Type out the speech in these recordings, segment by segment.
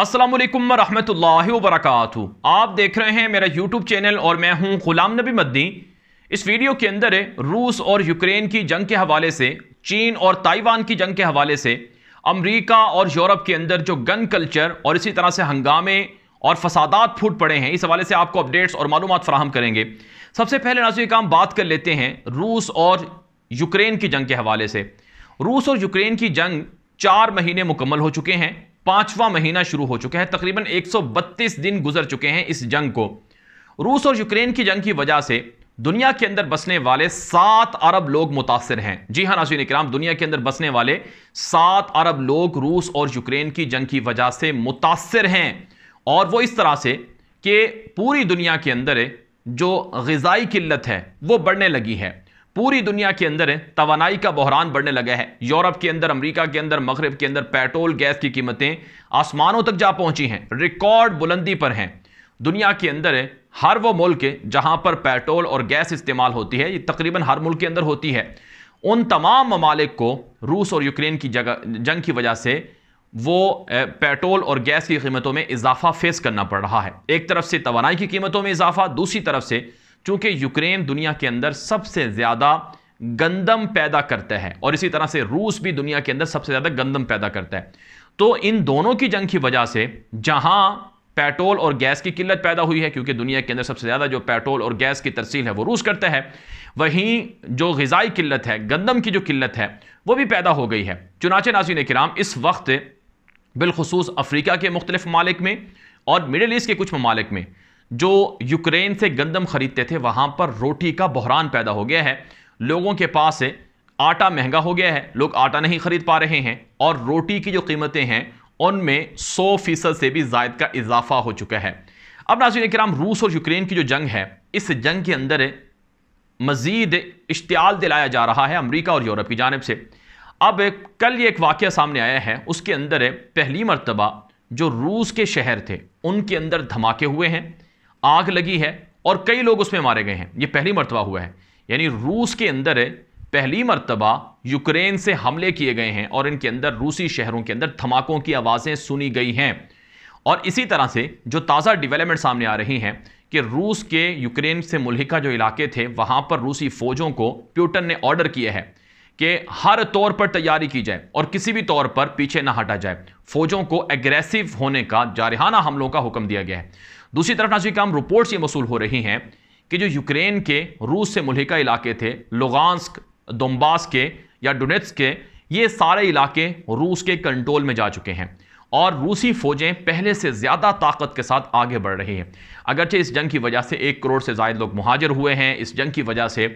असलम वरहमल वरक आप देख रहे हैं मेरा यूट्यूब चैनल और मैं हूं गुलाम नबी मद्दी इस वीडियो के अंदर रूस और यूक्रेन की जंग के हवाले से चीन और ताइवान की जंग के हवाले से अमरीका और यूरोप के अंदर जो गन कल्चर और इसी तरह से हंगामे और फसादात फूट पड़े हैं इस हवाले से आपको अपडेट्स और मालूम फ्राहम करेंगे सबसे पहले नाजुक काम बात कर लेते हैं रूस और यूक्रेन की जंग के हवाले से रूस और यूक्रेन की जंग चार महीने मुकम्मल हो चुके हैं पांचवा महीना शुरू हो चुका है तकरीबन 132 दिन गुजर चुके हैं इस जंग को रूस और यूक्रेन की जंग की वजह से दुनिया के अंदर बसने वाले सात अरब लोग मुतासर हैं जी हां नाजीन इक्राम दुनिया के अंदर बसने वाले सात अरब लोग रूस और यूक्रेन की जंग की वजह से मुतासर हैं और वो इस तरह से कि पूरी दुनिया के अंदर जो गज़ाई किल्लत है वो बढ़ने लगी है पूरी दुनिया के अंदर है तोानाई का बहरान बढ़ने लगा है यूरोप के अंदर अमेरिका के अंदर मगरब के अंदर पेट्रोल गैस की कीमतें आसमानों तक जा पहुंची हैं रिकॉर्ड बुलंदी पर हैं दुनिया के अंदर हर वो मुल्क जहां पर पेट्रोल और गैस इस्तेमाल होती है ये तकरीबन हर मुल्क के अंदर होती है उन तमाम ममालिक को रूस और यूक्रेन की जगह जंग की वजह से वो पेट्रोल और गैस की कीमतों में इजाफा फेस करना पड़ रहा है एक तरफ से तोानाई की कीमतों में इजाफा दूसरी तरफ से चूंकि यूक्रेन दुनिया के अंदर सबसे ज़्यादा गंदम पैदा करता है और इसी तरह से रूस भी दुनिया के अंदर सबसे ज़्यादा गंदम पैदा करता है तो इन दोनों की जंग की वजह से जहां पेट्रोल और गैस की किल्लत पैदा हुई है क्योंकि दुनिया के अंदर सबसे ज़्यादा जो पेट्रोल और गैस की तरसील है वो रूस करता है वहीं जो गज़ाई किल्लत है गंदम की जो किल्लत है वो भी पैदा हो गई है चुनाचे ने कराम इस वक्त बिलखसूस अफ्रीका के मुख्तलिफ ममालिक में और मिडल ईस्ट के कुछ ममालिक में जो यूक्रेन से गंदम खरीदते थे वहां पर रोटी का बहरान पैदा हो गया है लोगों के पास आटा महंगा हो गया है लोग आटा नहीं खरीद पा रहे हैं और रोटी की जो कीमतें हैं उनमें सौ फीसद से भी जायद का इजाफा हो चुका है अब नाजिन कराम रूस और यूक्रेन की जो जंग है इस जंग के अंदर मज़ीद इश्तियाल दिलाया जा रहा है अमरीका और यूरोप की जानब से अब कल ये एक वाक्य सामने आया है उसके अंदर पहली मरतबा जो रूस के शहर थे उनके अंदर धमाके हुए हैं आग लगी है और कई लोग उसमें मारे गए हैं ये पहली मरतबा हुआ है यानी रूस के अंदर पहली मरतबा यूक्रेन से हमले किए गए हैं और इनके अंदर रूसी शहरों के अंदर धमाकों की आवाज़ें सुनी गई हैं और इसी तरह से जो ताज़ा डेवलपमेंट सामने आ रही हैं कि रूस के यूक्रेन से मुलिका जो इलाके थे वहाँ पर रूसी फ़ौजों को प्यूटन ने ऑर्डर किया है कि हर तौर पर तैयारी की जाए और किसी भी तौर पर पीछे ना हटा जाए फौजों को एग्रेसिव होने का जारहाना हमलों का हुक्म दिया गया है दूसरी तरफ नाजी काम रिपोर्ट्स ये वसूल हो रही हैं कि जो यूक्रेन के रूस से मुलिका इलाके थे लोगांस्क दोम्बास के या डोनेट्स के ये सारे इलाके रूस के कंट्रोल में जा चुके हैं और रूसी फौजें पहले से ज़्यादा ताकत के साथ आगे बढ़ रही हैं अगरचे इस जंग की वजह से एक करोड़ से ज़ायद लोग महाजर हुए हैं इस जंग की वजह से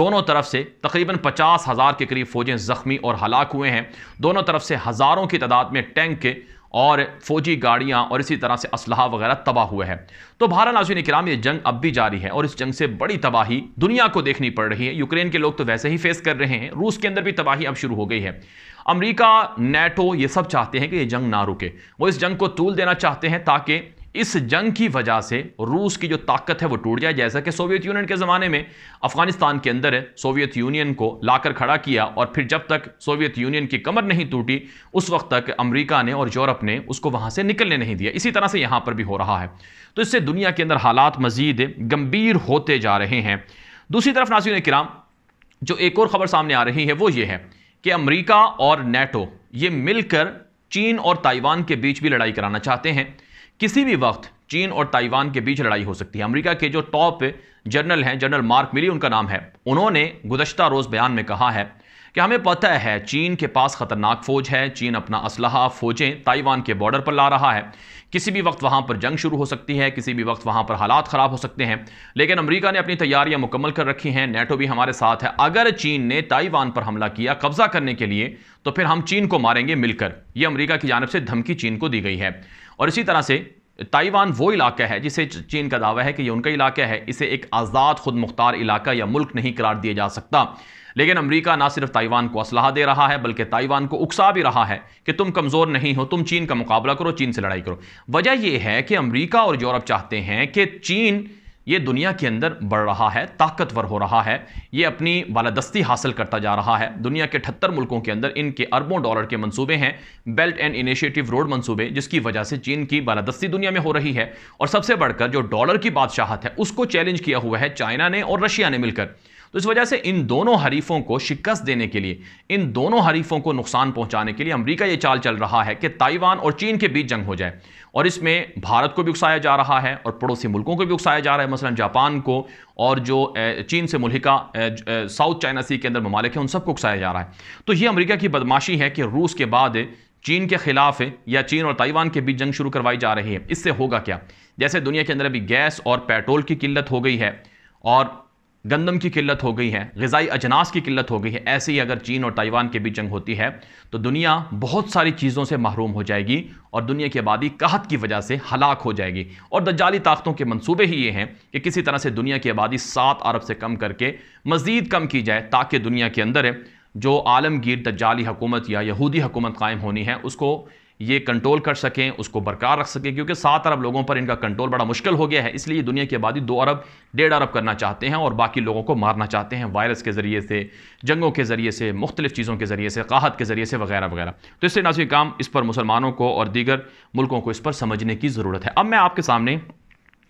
दोनों तरफ से तकरीबन पचास हज़ार के करीब फौजें ज़ख्मी और हलाक हुए हैं दोनों तरफ से हज़ारों की तादाद में टैंक के और फौजी गाड़ियां और इसी तरह से असलाह वगैरह तबाह हुए हैं तो भारत ने कराम ये जंग अब भी जारी है और इस जंग से बड़ी तबाही दुनिया को देखनी पड़ रही है यूक्रेन के लोग तो वैसे ही फेस कर रहे हैं रूस के अंदर भी तबाही अब शुरू हो गई है अमरीका नेटो ये सब चाहते हैं कि ये जंग ना रुके वो इस जंग को तूल देना चाहते हैं ताकि इस जंग की वजह से रूस की जो ताकत है वो टूट जाए जैसा कि सोवियत यूनियन के ज़माने में अफगानिस्तान के अंदर सोवियत यूनियन को लाकर खड़ा किया और फिर जब तक सोवियत यूनियन की कमर नहीं टूटी उस वक्त तक अमरीका ने और यूरोप ने उसको वहाँ से निकलने नहीं दिया इसी तरह से यहाँ पर भी हो रहा है तो इससे दुनिया के अंदर हालात मजीद गंभीर होते जा रहे हैं दूसरी तरफ नासिन कराम जो एक और खबर सामने आ रही है वो ये है कि अमरीका और नेटो ये मिलकर चीन और ताइवान के बीच भी लड़ाई कराना चाहते हैं किसी भी वक्त चीन और ताइवान के बीच लड़ाई हो सकती है अमेरिका के जो टॉप जनरल हैं जनरल मार्क मिली उनका नाम है उन्होंने गुजशत रोज़ बयान में कहा है कि हमें पता है चीन के पास ख़तरनाक फ़ौज है चीन अपना असलहा फ़ौजें ताइवान के बॉर्डर पर ला रहा है किसी भी वक्त वहाँ पर जंग शुरू हो सकती है किसी भी वक्त वहाँ पर हालात ख़राब हो सकते हैं लेकिन अमेरिका ने अपनी तैयारियाँ मुकम्मल कर रखी हैं नेटो भी हमारे साथ है अगर चीन ने ताइवान पर हमला किया कब्ज़ा करने के लिए तो फिर हम चीन को मारेंगे मिलकर ये अमरीका की जानब से धमकी चीन को दी गई है और इसी तरह से ताइवान वो इलाका है जिसे चीन का दावा है कि ये उनका इलाका है इसे एक आज़ाद खुद मुख्तार इलाका या मुल्क नहीं करार दिया जा सकता लेकिन अमेरिका ना सिर्फ ताइवान को असलाह दे रहा है बल्कि ताइवान को उकसा भी रहा है कि तुम कमज़ोर नहीं हो तुम चीन का मुकाबला करो चीन से लड़ाई करो वजह यह है कि अमरीका और यूरोप चाहते हैं कि चीन ये दुनिया के अंदर बढ़ रहा है ताकतवर हो रहा है ये अपनी बालादस्ती हासिल करता जा रहा है दुनिया के अठहत्तर मुल्कों के अंदर इनके अरबों डॉलर के मंसूबे हैं बेल्ट एंड इनिशिएटिव रोड मंसूबे जिसकी वजह से चीन की बालादस्ती दुनिया में हो रही है और सबसे बढ़कर जो डॉलर की बादशाहत है उसको चैलेंज किया हुआ है चाइना ने और रशिया ने मिलकर तो इस वजह से इन दोनों हरीफों को शिकस्त देने के लिए इन दोनों हरीफों को नुकसान पहुंचाने के लिए अमेरिका ये चाल चल रहा है कि ताइवान और चीन के बीच जंग हो जाए और इसमें भारत को भी उकसाया जा रहा है और पड़ोसी मुल्कों को भी उकसाया जा रहा है मसलन जापान को और जो चीन से मुलहिका साउथ चाइना सी के अंदर ममालिक हैं उन सबको उकसाया जा रहा है तो ये अमेरिका की बदमाशी है कि रूस के बाद चीन के खिलाफ या चीन और ताइवान के बीच जंग शुरू करवाई जा रही है इससे होगा क्या जैसे दुनिया के अंदर अभी गैस और पेट्रोल की किल्लत हो गई है और गंदम की किल्लत हो गई है गज़ाई अजनास की किल्लत हो गई है ऐसे ही अगर चीन और ताइवान के बीच जंग होती है तो दुनिया बहुत सारी चीज़ों से महरूम हो जाएगी और दुनिया की आबादी कहत की वजह से हलाक हो जाएगी और दज्जाली ताकतों के मंसूबे ही ये हैं कि किसी तरह से दुनिया की आबादी सात अरब से कम करके मज़ीद कम की जाए ताकि दुनिया के अंदर जो आलमगीर दज्जाली हकूमत या यहूदी हकूमत कायम होनी है उसको ये कंट्रोल कर सकें उसको बरकरार रख सकें क्योंकि सात अरब लोगों पर इनका कंट्रोल बड़ा मुश्किल हो गया है इसलिए दुनिया की आबादी दो अरब डेढ़ अरब करना चाहते हैं और बाकी लोगों को मारना चाहते हैं वायरस के ज़रिए से जंगों के ज़रिए से मुख्तलिफ चीज़ों के ज़रिए से काहत के ज़रिए से वगैरह वगैरह तो इससे नाजिक काम इस पर मुसलमानों को और दीगर मुल्कों को इस पर समझने की ज़रूरत है अब मैं आपके सामने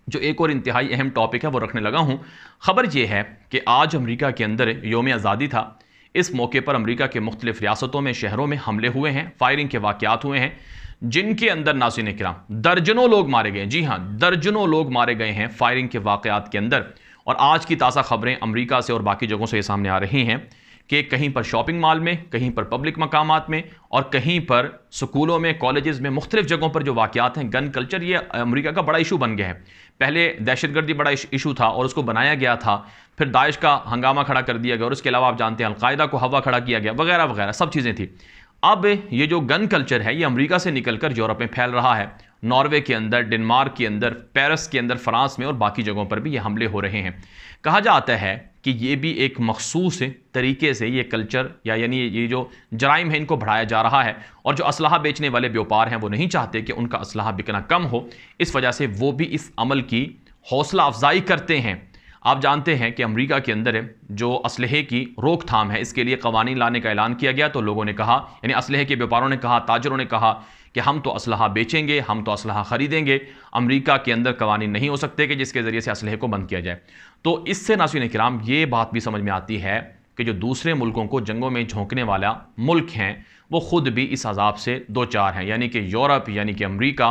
जो एक और इंतहाई अहम टॉपिक है वो रखने लगा हूँ खबर यह है कि आज अमरीका के अंदर योम आज़ादी था इस मौके पर अमरीका के मुख्तलिफ रियासतों में शहरों में हमले हुए हैं फायरिंग के वाकत हुए हैं जिनके अंदर नाजिन कराम दर्जनों लोग मारे गए जी हाँ दर्जनों लोग मारे गए हैं फायरिंग के वाकत के अंदर और आज की ताज़ा खबरें अमरीका से और बाकी जगहों से ये सामने आ रही हैं कि कहीं पर शॉपिंग मॉल में कहीं पर पब्लिक मकाम में और कहीं पर स्कूलों में कॉलेज़ में मुख्तलिफ जगहों पर जो वाकत हैं गन कल्चर ये अमेरिका का बड़ा इशू बन गया है पहले दहशतगर्दी बड़ा इशू था और उसको बनाया गया था फिर दाइश का हंगामा खड़ा कर दिया गया और उसके अलावा आप जानते हैं अलकायदा को हवा खड़ा किया गया वगैरह वगैरह सब चीज़ें थी अब ये जो गन कल्चर है ये अमरीका से कर यूरोप में फैल रहा है नॉर्वे के अंदर डेनमार्क के अंदर पेरिस के अंदर फ्रांस में और बाकी जगहों पर भी ये हमले हो रहे हैं कहा जाता है कि ये भी एक मखसूस तरीके से ये कल्चर या यानी ये जो जराइम है इनको बढ़ाया जा रहा है और जो असलाह बेचने वाले व्यापार हैं वो नहीं चाहते कि उनका असलाह बिकना कम हो इस वजह से वो भी इस अमल की हौसला अफजाई करते हैं आप जानते हैं कि अमेरिका के अंदर जो असलहे की रोकथाम है इसके लिए कवानी लाने का ऐलान किया गया तो लोगों ने कहा यानी असलहे के व्यापारों ने कहा ताजरों ने कहा कि हम तो इसल बेचेंगे हम तो इसल ख़रीदेंगे अमरीका के अंदर कवानी नहीं हो सकते कि जिसके ज़रिए से इसलहे को बंद किया जाए तो इससे नासिन कराम ये बात भी समझ में आती है कि जो दूसरे मुल्कों को जंगों में झोंकने वाला मुल्क हैं वो ख़ुद भी इस अजाब से दो चार हैं यानी कि यूरोप यानी कि अमरीका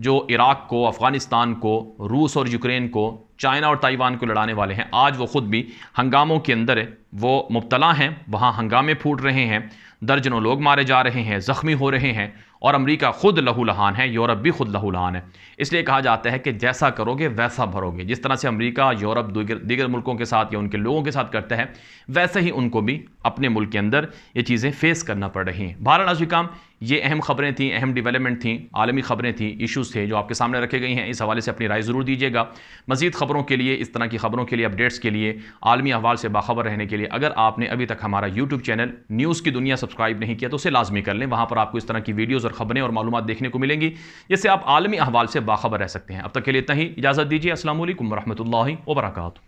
जो इराक़ को अफ़गानिस्तान को रूस और यूक्रेन को चाइना और ताइवान को लड़ाने वाले हैं आज वो ख़ुद भी हंगामों के अंदर वो मुबतला हैं वहाँ हंगामे फूट रहे हैं दर्जनों लोग मारे जा रहे हैं ज़ख्मी हो रहे हैं और अमेरिका खुद लहूलहान है यूरोप भी खुद लहूलहान है इसलिए कहा जाता है कि जैसा करोगे वैसा भरोगे जिस तरह से अमेरिका यूरोप दीगर दीगर मुल्कों के साथ या उनके लोगों के साथ करता है वैसे ही उनको भी अपने मुल्क के अंदर ये चीज़ें फेस करना पड़ रही हैं भारत काम ये अहम खबरें थी अहम डेवलपमेंट थी आलमी खबरें थी इश्यूज़ थे जो आपके सामने रखे गए हैं इस हवाले से अपनी राय ज़रूर दीजिएगा मजीद खबरों के लिए इस तरह की खबरों के लिए अपडेट्स के लिए आलमी अहवाल से बाखबर रहने के लिए अगर आपने अभी तक हमारा यूट्यूब चैनल न्यूज़ की दुनिया सब्सक्राइब नहीं किया तो उसे लाजमी कर लें वहाँ पर आपको इस तरह की वीडियोज़ और खबरें और मालूम देखने को मिलेंगी जिससे आप आलमी अहवाल से बाखबर रह सकते हैं अब तक के लिए इतना ही इजाज़त दीजिए असल वरहमल वर्का